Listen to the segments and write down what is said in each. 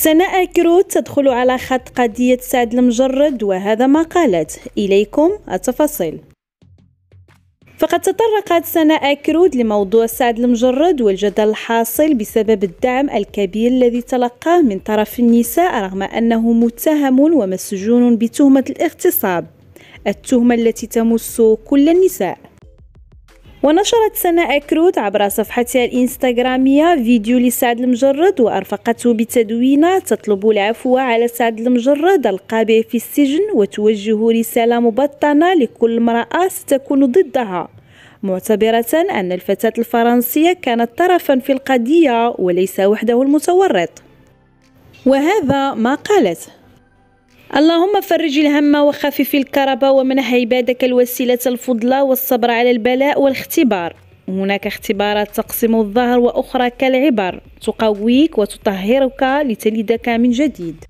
سناء كروت تدخل على خط قضية سعد المجرد وهذا ما قالت إليكم التفاصيل فقد تطرقت سناء كرود لموضوع سعد المجرد والجدل الحاصل بسبب الدعم الكبير الذي تلقاه من طرف النساء رغم أنه متهم ومسجون بتهمة الاغتصاب التهمة التي تمس كل النساء ونشرت سناء كروت عبر صفحتها الإنستغرامية فيديو لسعد المجرد وأرفقته بتدوينة تطلب العفو على سعد المجرد القابع في السجن وتوجه رسالة مبطنة لكل امرأة ستكون ضدها معتبرة أن الفتاة الفرنسية كانت طرفا في القضية وليس وحده المتورط وهذا ما قالت اللهم فرج الهم وخفف الكرب ومنح عبادك الوسيلة الفضلى والصبر على البلاء والاختبار هناك اختبارات تقسم الظهر وأخرى كالعبر تقويك وتطهرك لتلدك من جديد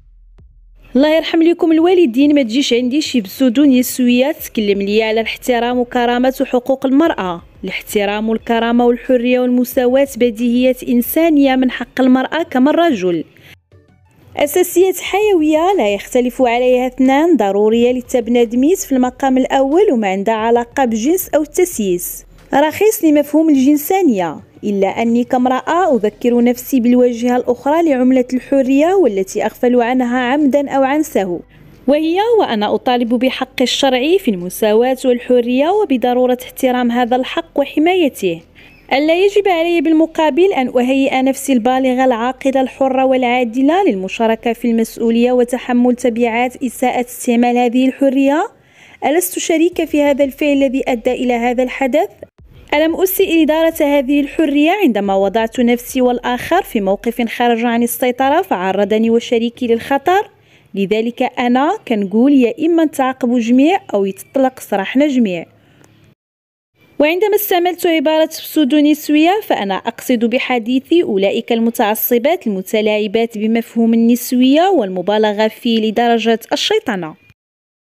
الله يرحم لكم الوالدين ما تجيش عندي شي بسودون يسوية تكلم لي على الاحترام وكرامة وحقوق المرأة الاحترام والكرامة والحرية والمساواة بديهيات إنسانية من حق المرأة كما الرجل أساسيات حيوية لا يختلف عليها اثنان ضرورية للتبنادميس في المقام الأول وما عندها علاقة بالجنس أو التسييس رخيص لمفهوم الجنسانية إلا أني كامرأة أذكر نفسي بالواجهة الأخرى لعملة الحرية والتي أغفل عنها عمدا أو عن سهو وهي وأنا أطالب بحق الشرعي في المساواة والحرية وبضرورة احترام هذا الحق وحمايته ألا يجب علي بالمقابل أن أهيئ نفسي البالغة العاقلة الحرة والعادلة للمشاركة في المسؤولية وتحمل تبعات إساءة استعمال هذه الحرية؟ ألست شريكة في هذا الفعل الذي أدى إلى هذا الحدث؟ ألم أسيء إدارة هذه الحرية عندما وضعت نفسي والآخر في موقف خرج عن السيطرة فعرضني وشريكي للخطر؟ لذلك أنا كنقول يا إما نتعاقبوا جميع أو يتطلق سراحنا جميع وعندما استعملت عبارة بسودونيسوية فأنا أقصد بحديثي أولئك المتعصبات المتلاعبات بمفهوم النسوية والمبالغة فيه لدرجة الشيطنة